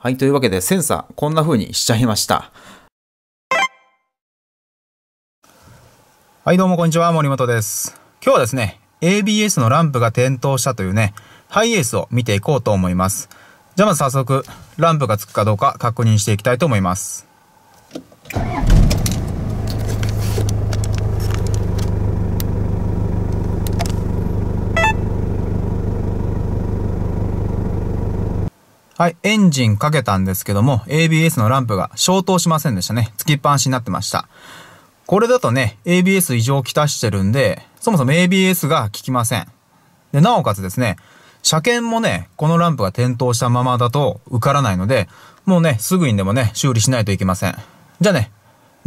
はい、というわけでセンサー、こんな風にしちゃいました。はい、どうもこんにちは、森本です。今日はですね、ABS のランプが点灯したというね、ハイエースを見ていこうと思います。じゃあまず早速、ランプがつくかどうか確認していきたいと思います。はい、エンジンかけたんですけども、ABS のランプが消灯しませんでしたね。つきっぱなしになってました。これだとね、ABS 異常をきたしてるんで、そもそも ABS が効きません。で、なおかつですね、車検もね、このランプが点灯したままだと受からないので、もうね、すぐにでもね、修理しないといけません。じゃあね、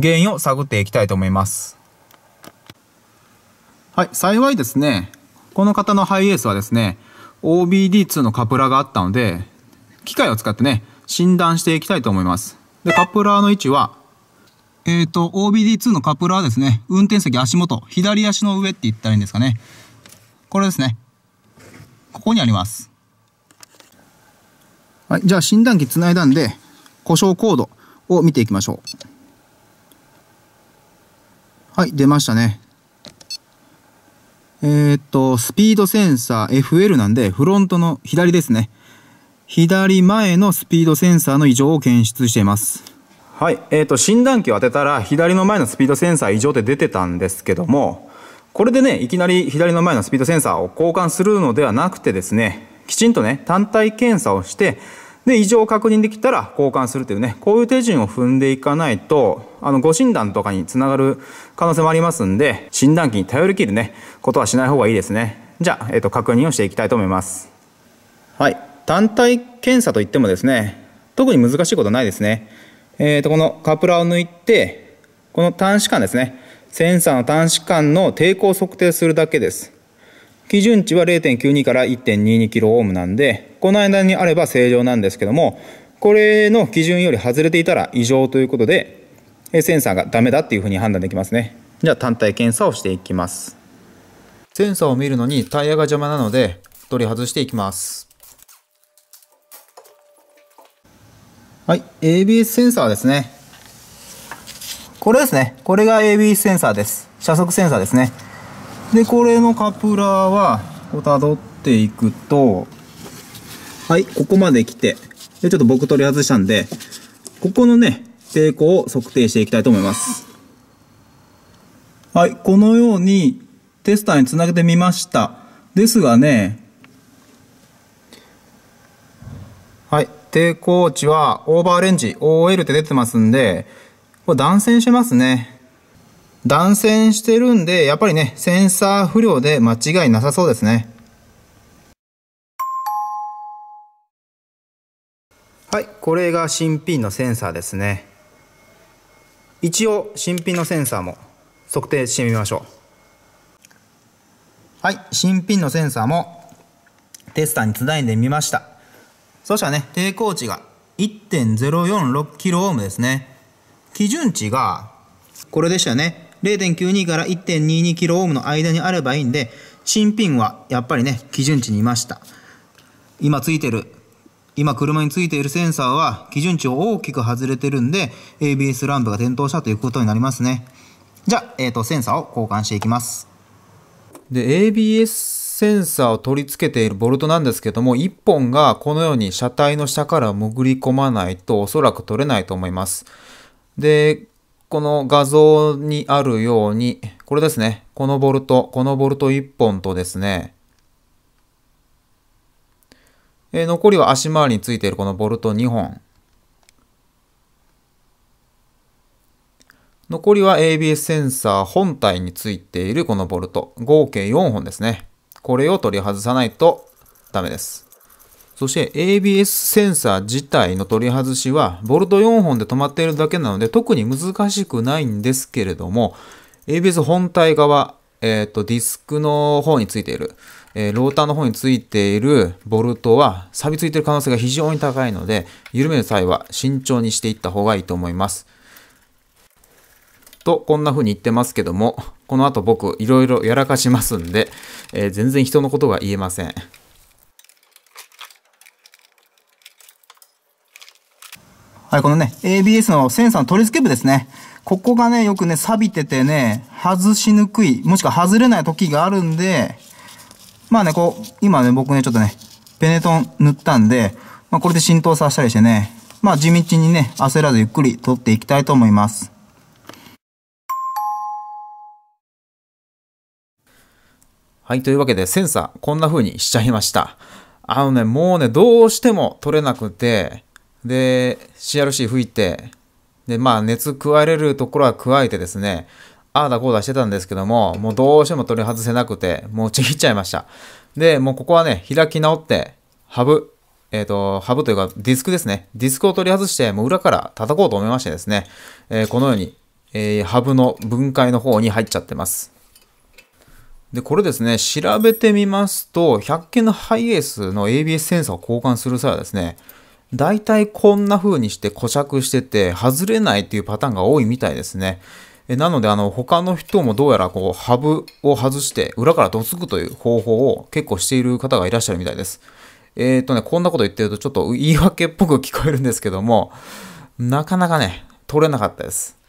原因を探っていきたいと思います。はい、幸いですね、この方のハイエースはですね、OBD2 のカプラがあったので、機械を使ってね、診断していきたいと思います。で、カプラーの位置は、えっ、ー、と、OBD2 のカプラーですね。運転席足元、左足の上って言ったらいいんですかね。これですね。ここにあります。はい、じゃあ診断機つないだんで、故障コードを見ていきましょう。はい、出ましたね。えっ、ー、と、スピードセンサー FL なんで、フロントの左ですね。左前のスピードセンサーの異常を検出しています。はい、えー、と診断機を当てたら左の前のスピードセンサー異常って出てたんですけどもこれでねいきなり左の前のスピードセンサーを交換するのではなくてですねきちんとね単体検査をしてで異常を確認できたら交換するというねこういう手順を踏んでいかないとあの誤診断とかにつながる可能性もありますんで診断機に頼りきるねことはしない方がいいですねじゃあ、えー、と確認をしていきたいと思いますはい単体検査といってもですね特に難しいことないですねえーと、このカプラを抜いてこの端子間ですねセンサーの端子間の抵抗を測定するだけです基準値は0.92から1 2 2 k ムなんでこの間にあれば正常なんですけどもこれの基準より外れていたら異常ということでセンサーがダメだっていうふうに判断できますねじゃあ単体検査をしていきますセンサーを見るのにタイヤが邪魔なので取り外していきますはい、ABS センサーですね。これですね。これが ABS センサーです。車速センサーですね。で、これのカプラーは、こう辿っていくと、はい、ここまで来て、で、ちょっと僕取り外したんで、ここのね、抵抗を測定していきたいと思います。はい、このようにテスターにつなげてみました。ですがね、抵抗値はオーバーレンジ OL って出てますんでこれ断線しますね断線してるんでやっぱりねセンサー不良で間違いなさそうですねはいこれが新品のセンサーですね一応新品のセンサーも測定してみましょうはい新品のセンサーもテスターにつないでみましたそしたらね、抵抗値が1 0 4 6 k ムですね。基準値が、これでしたよね。0.92から1 2 2 k ムの間にあればいいんで、新品はやっぱりね、基準値にいました。今ついてる、今車についているセンサーは基準値を大きく外れてるんで、ABS ランプが点灯したということになりますね。じゃあ、えっ、ー、と、センサーを交換していきます。で、ABS センサーを取り付けているボルトなんですけども、1本がこのように車体の下から潜り込まないとおそらく取れないと思います。で、この画像にあるように、これですね、このボルト、このボルト1本とですね、え残りは足回りについているこのボルト2本。残りは ABS センサー本体についているこのボルト、合計4本ですね。これを取り外さないとダメです。そして ABS センサー自体の取り外しはボルト4本で止まっているだけなので特に難しくないんですけれども ABS 本体側、えーと、ディスクの方についている、えー、ローターの方についているボルトは錆びついている可能性が非常に高いので緩める際は慎重にしていった方がいいと思います。と、こんな風に言ってますけども、この後僕、いろいろやらかしますんで、えー、全然人のことが言えません。はい、このね、ABS のセンサーの取り付け部ですね。ここがね、よくね、錆びててね、外しにくい、もしくは外れない時があるんで、まあね、こう、今ね、僕ね、ちょっとね、ペネトン塗ったんで、まあ、これで浸透させたりしてね、まあ地道にね、焦らずゆっくり取っていきたいと思います。はい、というわけでセンサー、こんな風にしちゃいました。あのね、もうね、どうしても取れなくて、で、CRC 吹いて、で、まあ、熱加えれるところは加えてですね、ああだこうだしてたんですけども、もうどうしても取り外せなくて、もうちぎっちゃいました。で、もうここはね、開き直って、ハブ、えっ、ー、と、ハブというかディスクですね。ディスクを取り外して、もう裏から叩こうと思いましてですね、えー、このように、えー、ハブの分解の方に入っちゃってます。で、これですね、調べてみますと、100件のハイエースの ABS センサーを交換する際はですね、大体こんな風にして固着してて、外れないっていうパターンが多いみたいですね。えなので、あの、他の人もどうやらこう、ハブを外して、裏からどつくという方法を結構している方がいらっしゃるみたいです。えっ、ー、とね、こんなこと言ってるとちょっと言い訳っぽく聞こえるんですけども、なかなかね、取れなかったです。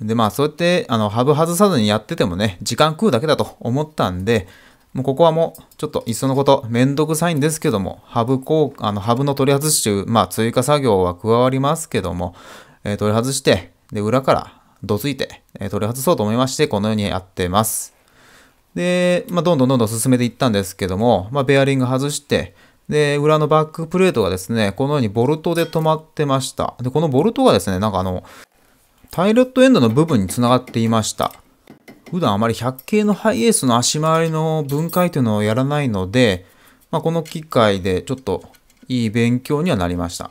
で、まあ、そうやって、あの、ハブ外さずにやっててもね、時間食うだけだと思ったんで、もうここはもう、ちょっといっそのこと、めんどくさいんですけども、ハブう、あの、ハブの取り外し中、まあ、追加作業は加わりますけども、えー、取り外して、で、裏からどついて、えー、取り外そうと思いまして、このようにやってます。で、まあ、どんどんどんどん進めていったんですけども、まあ、ベアリング外して、で、裏のバックプレートがですね、このようにボルトで止まってました。で、このボルトがですね、なんかあの、パイロットエンドの部分につながっていました。普段あまり100系のハイエースの足回りの分解というのをやらないので、まあ、この機会でちょっといい勉強にはなりました。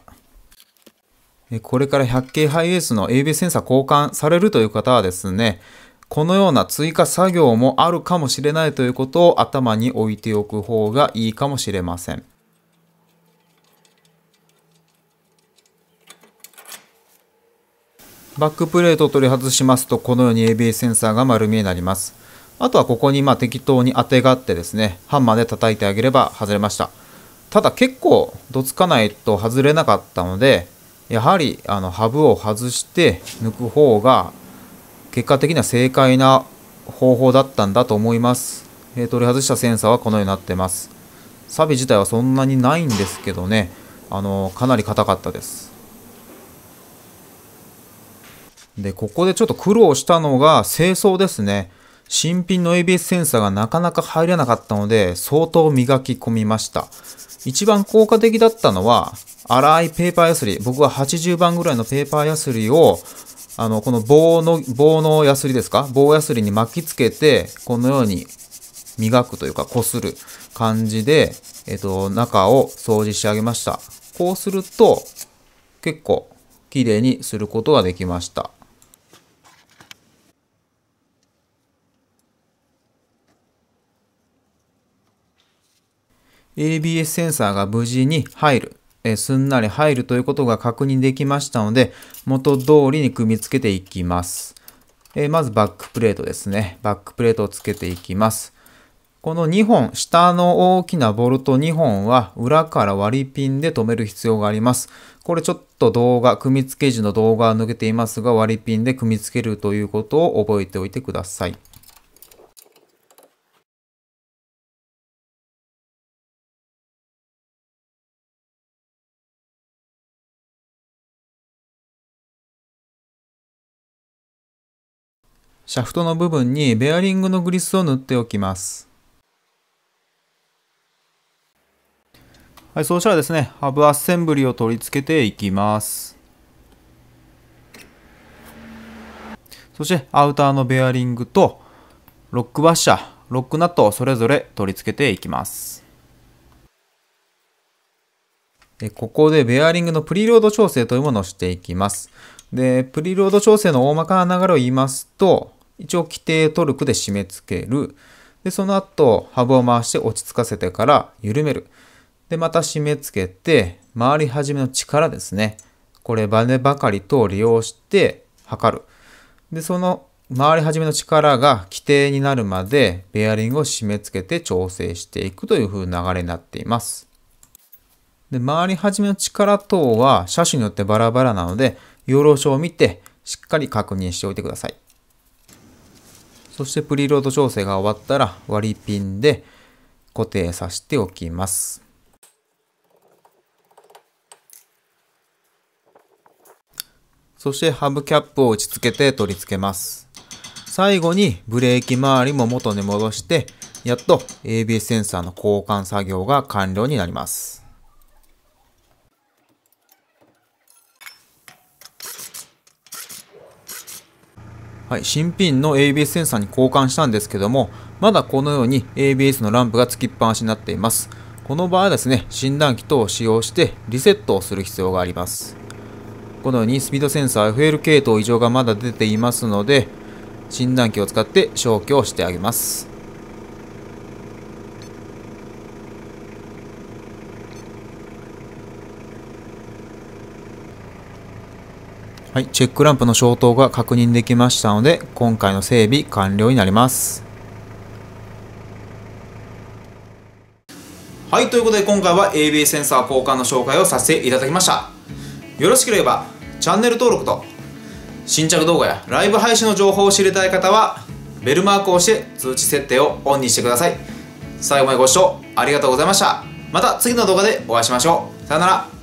これから100系ハイエースの ABS センサー交換されるという方はですね、このような追加作業もあるかもしれないということを頭に置いておく方がいいかもしれません。バックプレートを取り外しますとこのように a b a センサーが丸見えになりますあとはここにま適当に当てがってですねハンマーで叩いてあげれば外れましたただ結構どつかないと外れなかったのでやはりあのハブを外して抜く方が結果的には正解な方法だったんだと思います、えー、取り外したセンサーはこのようになってますサビ自体はそんなにないんですけどねあのかなり硬かったですで、ここでちょっと苦労したのが清掃ですね。新品の ABS センサーがなかなか入らなかったので、相当磨き込みました。一番効果的だったのは、粗いペーパーヤスリ。僕は80番ぐらいのペーパーヤスリを、あの、この棒の、棒のヤスリですか棒ヤスリに巻きつけて、このように磨くというか、擦る感じで、えっと、中を掃除してあげました。こうすると、結構、綺麗にすることができました。ABS センサーが無事に入る、えすんなり入るということが確認できましたので、元通りに組み付けていきます。えまずバックプレートですね。バックプレートをつけていきます。この2本、下の大きなボルト2本は裏から割りピンで留める必要があります。これちょっと動画、組み付け時の動画は抜けていますが割りピンで組み付けるということを覚えておいてください。シャフトの部分にベアリングのグリスを塗っておきます。はい、そうしたらですね、ハブアッセンブリを取り付けていきます。そしてアウターのベアリングとロックバッシャー、ロックナットをそれぞれ取り付けていきます。でここでベアリングのプリロード調整というものをしていきます。で、プリロード調整の大まかな流れを言いますと、一応規定トルクで締め付ける。で、その後、ハブを回して落ち着かせてから緩める。で、また締め付けて、回り始めの力ですね。これ、バネばかりと利用して測る。で、その回り始めの力が規定になるまで、ベアリングを締め付けて調整していくという風な流れになっています。で、回り始めの力等は車種によってバラバラなので、養老書を見てしっかり確認しておいてください。そしてプリロード調整が終わったら割りピンで固定させておきます。そしてハブキャップを打ち付けて取り付けます。最後にブレーキ周りも元に戻して、やっと ABS センサーの交換作業が完了になります。はい、新品の ABS センサーに交換したんですけども、まだこのように ABS のランプがつきっぱなしになっています。この場合はですね、診断機等を使用してリセットをする必要があります。このようにスピードセンサー FL 系統異常がまだ出ていますので、診断機を使って消去をしてあげます。はい、チェックランプの消灯が確認できましたので、今回の整備完了になります。はい、ということで今回は ABS センサー交換の紹介をさせていただきました。よろしければ、チャンネル登録と、新着動画やライブ配信の情報を知りたい方は、ベルマークを押して通知設定をオンにしてください。最後までご視聴ありがとうございました。また次の動画でお会いしましょう。さよなら。